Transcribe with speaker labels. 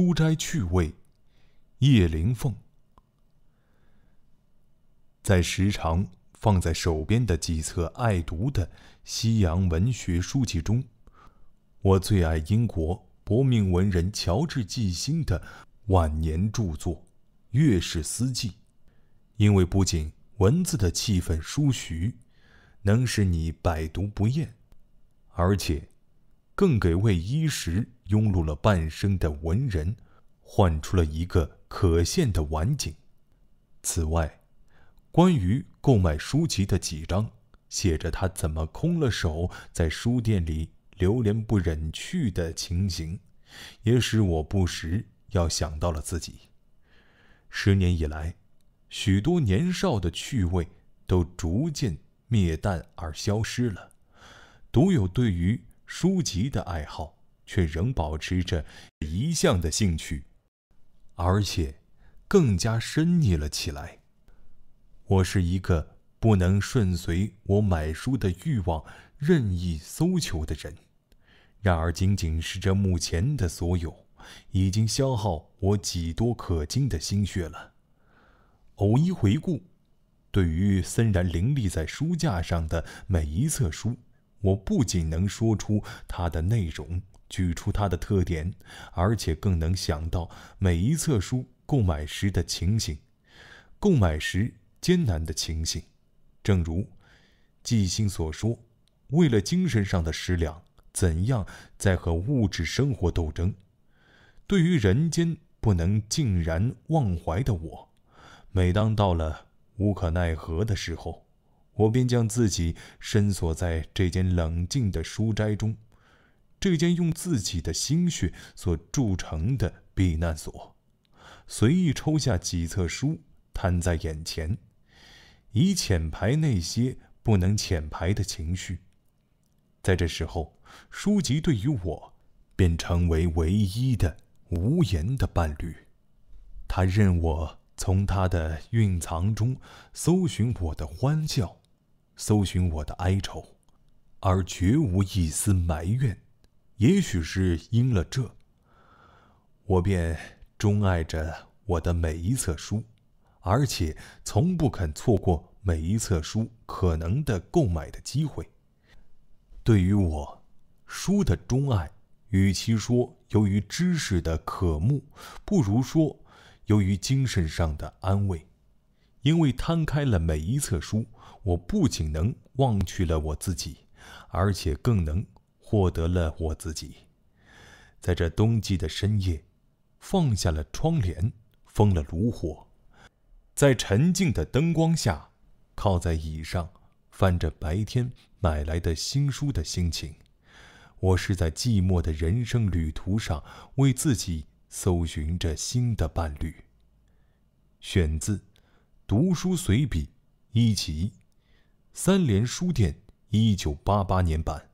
Speaker 1: 书斋趣味，叶灵凤。在时常放在手边的几册爱读的西洋文学书籍中，我最爱英国博命文人乔治季星的晚年著作《月氏思记》，因为不仅文字的气氛疏徐，能使你百读不厌，而且。更给为衣食庸碌了半生的文人，换出了一个可现的晚景。此外，关于购买书籍的几章，写着他怎么空了手在书店里流连不忍去的情形，也使我不时要想到了自己。十年以来，许多年少的趣味都逐渐灭淡而消失了，独有对于。书籍的爱好，却仍保持着一向的兴趣，而且更加深意了起来。我是一个不能顺随我买书的欲望任意搜求的人，然而仅仅是这目前的所有，已经消耗我几多可惊的心血了。偶一回顾，对于森然凌立在书架上的每一册书。我不仅能说出它的内容，举出它的特点，而且更能想到每一册书购买时的情形，购买时艰难的情形。正如季星所说：“为了精神上的食粮，怎样在和物质生活斗争？”对于人间不能尽然忘怀的我，每当到了无可奈何的时候。我便将自己深锁在这间冷静的书斋中，这间用自己的心血所铸成的避难所。随意抽下几册书摊在眼前，以浅排那些不能浅排的情绪。在这时候，书籍对于我便成为唯一的无言的伴侣。他任我从他的蕴藏中搜寻我的欢笑。搜寻我的哀愁，而绝无一丝埋怨。也许是因了这，我便钟爱着我的每一册书，而且从不肯错过每一册书可能的购买的机会。对于我，书的钟爱，与其说由于知识的渴慕，不如说由于精神上的安慰。因为摊开了每一册书，我不仅能忘去了我自己，而且更能获得了我自己。在这冬季的深夜，放下了窗帘，封了炉火，在沉静的灯光下，靠在椅上，翻着白天买来的新书的心情，我是在寂寞的人生旅途上为自己搜寻着新的伴侣。选自。读书随笔一集，三联书店一九八八年版。